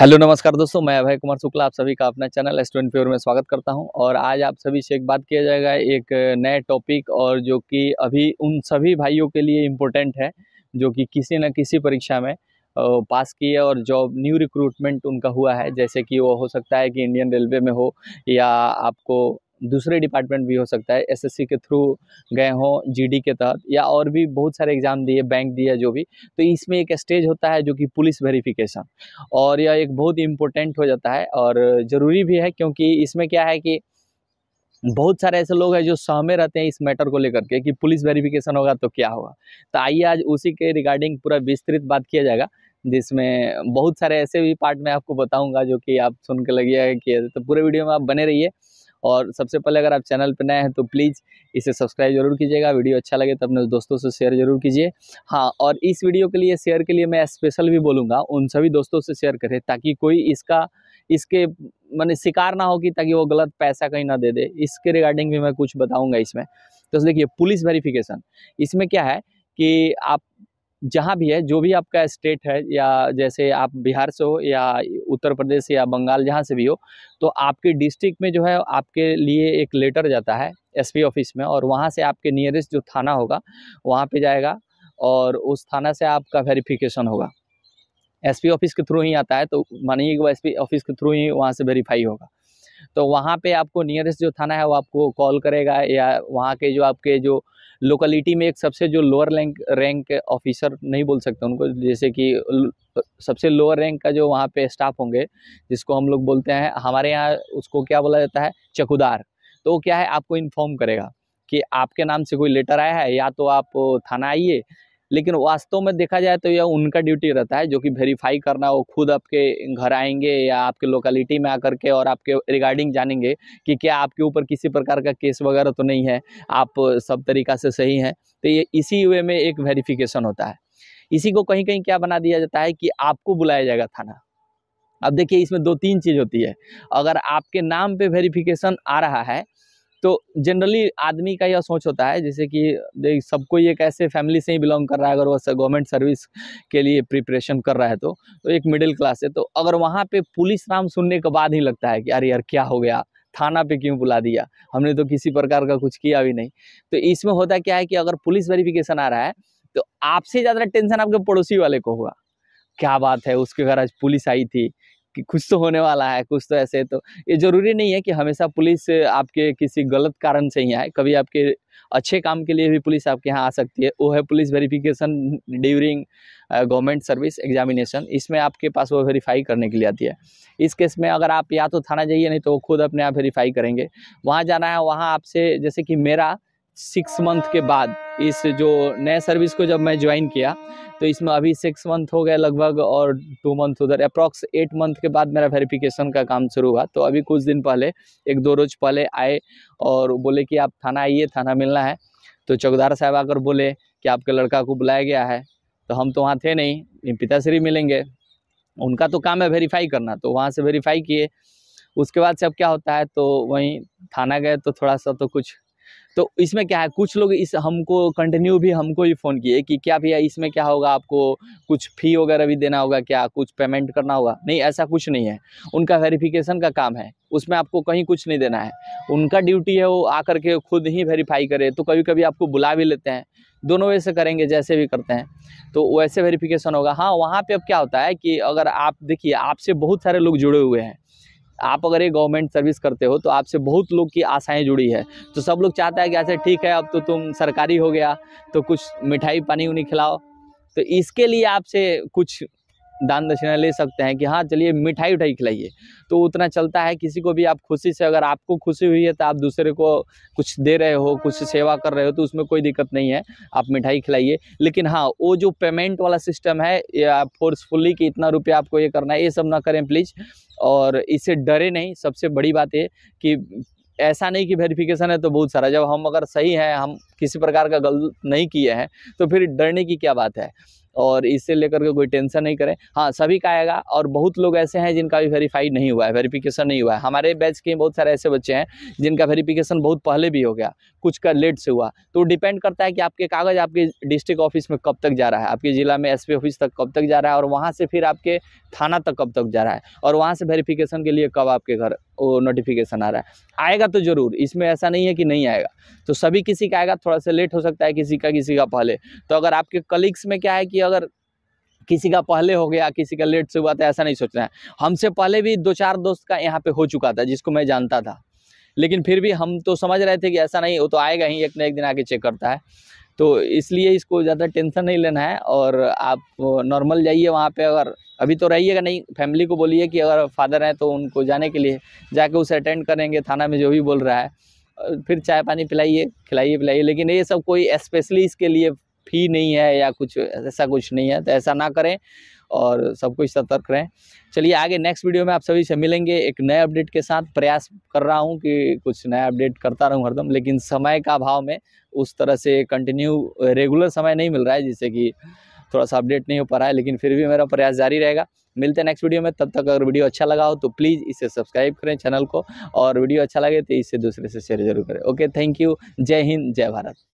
hello नमस्कार दोस्तों मैं अभय कुमार शुक्ला आप सभी का अपना चैनल स्टूडेंट प्योर में स्वागत करता हूं और आज आप सभी से एक बात किया जाएगा एक नए टॉपिक और जो कि अभी उन सभी भाइयों के लिए इम्पोर्टेंट है जो कि किसी न किसी परीक्षा में पास किए और जॉब न्यू रिक्रूटमेंट उनका हुआ है जैसे कि वो हो सकता है कि इंडियन रेलवे में हो या आपको दूसरे डिपार्टमेंट भी हो सकता है एसएससी के थ्रू गए हों जीडी के तहत या और भी बहुत सारे एग्ज़ाम दिए बैंक दिए जो भी तो इसमें एक स्टेज होता है जो कि पुलिस वेरिफिकेशन और यह एक बहुत इम्पोर्टेंट हो जाता है और ज़रूरी भी है क्योंकि इसमें क्या है कि बहुत सारे ऐसे लोग हैं जो सहमे रहते हैं इस मैटर को लेकर के कि पुलिस वेरिफिकेशन होगा तो क्या होगा तो आइए आज उसी के रिगार्डिंग पूरा विस्तृत बात किया जाएगा जिसमें बहुत सारे ऐसे भी पार्ट मैं आपको बताऊंगा जो कि आप सुन के लगिएगा कि तो पूरे वीडियो में आप बने रहिए और सबसे पहले अगर आप चैनल पर नए हैं तो प्लीज़ इसे सब्सक्राइब जरूर कीजिएगा वीडियो अच्छा लगे तो अपने दोस्तों से शेयर जरूर कीजिए हाँ और इस वीडियो के लिए शेयर के लिए मैं स्पेशल भी बोलूँगा उन सभी दोस्तों से शेयर करें ताकि कोई इसका इसके मैंने शिकार ना हो कि ताकि वो गलत पैसा कहीं ना दे दे इसके रिगार्डिंग भी मैं कुछ बताऊँगा इसमें तो देखिए पुलिस वेरिफिकेशन इसमें क्या है कि आप जहाँ भी है जो भी आपका स्टेट है या जैसे आप बिहार से हो या उत्तर प्रदेश या बंगाल जहाँ से भी हो तो आपके डिस्ट्रिक्ट में जो है आपके लिए एक लेटर जाता है एसपी ऑफिस में और वहाँ से आपके नियरेस्ट जो थाना होगा वहाँ पे जाएगा और उस थाना से आपका वेरिफिकेशन होगा एसपी ऑफिस के थ्रू ही आता है तो मानिए कि वो एस ऑफिस के थ्रू ही वहाँ से वेरीफाई होगा तो वहाँ पे आपको नियरेस्ट जो थाना है वो आपको कॉल करेगा या वहाँ के जो आपके जो लोकलिटी में एक सबसे जो लोअर रैंक रैंक ऑफिसर नहीं बोल सकते उनको जैसे कि सबसे लोअर रैंक का जो वहाँ पे स्टाफ होंगे जिसको हम लोग बोलते हैं हमारे यहाँ उसको क्या बोला जाता है चकुदार तो वो क्या है आपको इन्फॉर्म करेगा कि आपके नाम से कोई लेटर आया है या तो आप थाना आइए लेकिन वास्तव में देखा जाए तो यह उनका ड्यूटी रहता है जो कि वेरीफाई करना वो खुद आपके घर आएंगे या आपके लोकेलिटी में आकर के और आपके रिगार्डिंग जानेंगे कि क्या आपके ऊपर किसी प्रकार का केस वगैरह तो नहीं है आप सब तरीका से सही हैं तो ये इसी वे में एक वेरीफिकेशन होता है इसी को कहीं कहीं क्या बना दिया जाता है कि आपको बुलाया जाएगा थाना अब देखिए इसमें दो तीन चीज़ होती है अगर आपके नाम पे वेरिफिकेशन आ रहा है तो जनरली आदमी का यह सोच होता है जैसे कि सबको ये कैसे फैमिली से ही बिलोंग कर रहा है अगर वह गवर्नमेंट सर्विस के लिए प्रिपरेशन कर रहा है तो, तो एक मिडिल क्लास है तो अगर वहाँ पे पुलिस नाम सुनने के बाद ही लगता है कि अरे यार क्या हो गया थाना पे क्यों बुला दिया हमने तो किसी प्रकार का कुछ किया भी नहीं तो इसमें होता क्या है कि अगर पुलिस वेरिफिकेशन आ रहा है तो आपसे ज़्यादा टेंशन आपके पड़ोसी वाले को हुआ क्या बात है उसके घर आज पुलिस आई थी कि कुछ तो होने वाला है कुछ तो ऐसे तो ये ज़रूरी नहीं है कि हमेशा पुलिस आपके किसी गलत कारण से ही आए कभी आपके अच्छे काम के लिए भी पुलिस आपके यहाँ आ सकती है वो है police verification during government service examination इसमें आपके पास वो वेरीफाई करने के लिए आती है इस केस में अगर आप या तो थाना जाइए नहीं तो वो खुद अपने आप वेरीफाई करेंगे वहाँ जाना है वहाँ आपसे जैसे कि मेरा सिक्स मंथ के बाद इस जो नए सर्विस को जब मैं ज्वाइन किया तो इसमें अभी सिक्स मंथ हो गए लगभग और टू मंथ उधर अप्रॉक्स एट मंथ के बाद मेरा वेरिफिकेशन का काम शुरू हुआ तो अभी कुछ दिन पहले एक दो रोज पहले आए और बोले कि आप थाना आइए थाना मिलना है तो चौकदार साहब आकर बोले कि आपके लड़का को बुलाया गया है तो हम तो वहाँ थे नहीं पिताश्री मिलेंगे उनका तो काम है वेरीफाई करना तो वहाँ से वेरीफाई किए उसके बाद से अब क्या होता है तो वहीं थाना गए तो थोड़ा सा तो कुछ तो इसमें क्या है कुछ लोग इस हमको कंटिन्यू भी हमको ही फ़ोन किए कि क्या भैया इसमें क्या होगा आपको कुछ फ़ी वगैरह भी देना होगा क्या कुछ पेमेंट करना होगा नहीं ऐसा कुछ नहीं है उनका वेरिफिकेशन का काम है उसमें आपको कहीं कुछ नहीं देना है उनका ड्यूटी है वो आकर के खुद ही वेरीफाई करे तो कभी कभी आपको बुला भी लेते हैं दोनों वे से करेंगे जैसे भी करते हैं तो वैसे वेरिफिकेशन होगा हाँ वहाँ पे अब क्या होता है कि अगर आप देखिए आपसे बहुत सारे लोग जुड़े हुए हैं आप अगर ये गवर्नमेंट सर्विस करते हो तो आपसे बहुत लोग की आशाएं जुड़ी है तो सब लोग चाहता है कि ऐसे ठीक है अब तो तुम सरकारी हो गया तो कुछ मिठाई पानी उन्हें खिलाओ तो इसके लिए आपसे कुछ दान दक्षिणा ले सकते हैं कि हाँ चलिए मिठाई उठाई खिलाइए तो उतना चलता है किसी को भी आप खुशी से अगर आपको खुशी हुई है तो आप दूसरे को कुछ दे रहे हो कुछ सेवा कर रहे हो तो उसमें कोई दिक्कत नहीं है आप मिठाई खिलाइए लेकिन हाँ वो जो पेमेंट वाला सिस्टम है या फोर्सफुली कि इतना रुपया आपको ये करना है ये सब ना करें प्लीज़ और इसे डरे नहीं सबसे बड़ी बात ये कि ऐसा नहीं कि वेरिफिकेशन है तो बहुत सारा जब हम अगर सही हैं हम किसी प्रकार का गलत नहीं किए हैं तो फिर डरने की क्या बात है और इससे लेकर के कोई टेंशन नहीं करें हाँ सभी का आएगा और बहुत लोग ऐसे हैं जिनका भी वेरीफाई नहीं हुआ है वेरीफिकेशन नहीं हुआ है हमारे बैच के बहुत सारे ऐसे बच्चे हैं जिनका वेरीफिकेशन बहुत पहले भी हो गया कुछ का लेट से हुआ तो डिपेंड करता है कि आपके कागज़ आपके डिस्ट्रिक्ट ऑफिस में कब तक जा रहा है आपके ज़िला में एस ऑफिस तक कब तक जा रहा है और वहाँ से फिर आपके थाना तक कब तक जा रहा है और वहाँ से वेरीफिकेशन के लिए कब आपके घर वो नोटिफिकेशन आ रहा है आएगा तो ज़रूर इसमें ऐसा नहीं है कि नहीं आएगा तो सभी किसी का आएगा थोड़ा सा लेट हो सकता है किसी का किसी का पहले तो अगर आपके कलीग्स में क्या है कि अगर किसी का पहले हो गया किसी का लेट से हुआ था ऐसा नहीं सोचना है हमसे पहले भी दो चार दोस्त का यहाँ पे हो चुका था जिसको मैं जानता था लेकिन फिर भी हम तो समझ रहे थे कि ऐसा नहीं वो तो आएगा ही एक ना एक दिन आके चेक करता है तो इसलिए इसको ज़्यादा टेंशन नहीं लेना है और आप नॉर्मल जाइए वहाँ पे अगर अभी तो रहिएगा नहीं फैमिली को बोलिए कि अगर फादर हैं तो उनको जाने के लिए जाके उसे अटेंड करेंगे थाना में जो भी बोल रहा है फिर चाय पानी पिलाइए खिलाइए पिलाइए लेकिन ये सब कोई स्पेशली इसके लिए फ़ी नहीं है या कुछ ऐसा कुछ नहीं है तो ऐसा ना करें और सब कुछ सतर्क रहें चलिए आगे नेक्स्ट वीडियो में आप सभी से मिलेंगे एक नए अपडेट के साथ प्रयास कर रहा हूँ कि कुछ नया अपडेट करता रहूँ हरदम लेकिन समय का अभाव में उस तरह से कंटिन्यू रेगुलर समय नहीं मिल रहा है जिससे कि थोड़ा सा अपडेट नहीं हो पा रहा है लेकिन फिर भी मेरा प्रयास जारी रहेगा मिलते हैं नेक्स्ट वीडियो में तब तक अगर वीडियो अच्छा लगा हो तो प्लीज़ इसे सब्सक्राइब करें चैनल को और वीडियो अच्छा लगे तो इसे दूसरे से शेयर जरूर करें ओके थैंक यू जय हिंद जय भारत